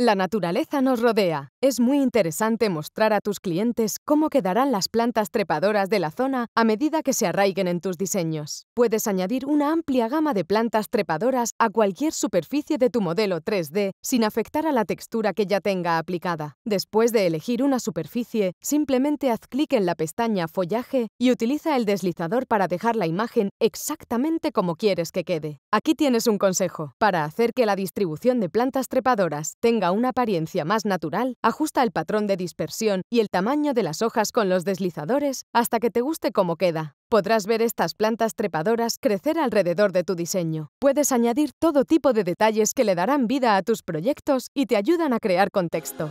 La naturaleza nos rodea. Es muy interesante mostrar a tus clientes cómo quedarán las plantas trepadoras de la zona a medida que se arraiguen en tus diseños. Puedes añadir una amplia gama de plantas trepadoras a cualquier superficie de tu modelo 3D sin afectar a la textura que ya tenga aplicada. Después de elegir una superficie, simplemente haz clic en la pestaña Follaje y utiliza el deslizador para dejar la imagen exactamente como quieres que quede. Aquí tienes un consejo. Para hacer que la distribución de plantas trepadoras tenga una apariencia más natural, ajusta el patrón de dispersión y el tamaño de las hojas con los deslizadores hasta que te guste cómo queda. Podrás ver estas plantas trepadoras crecer alrededor de tu diseño. Puedes añadir todo tipo de detalles que le darán vida a tus proyectos y te ayudan a crear contexto.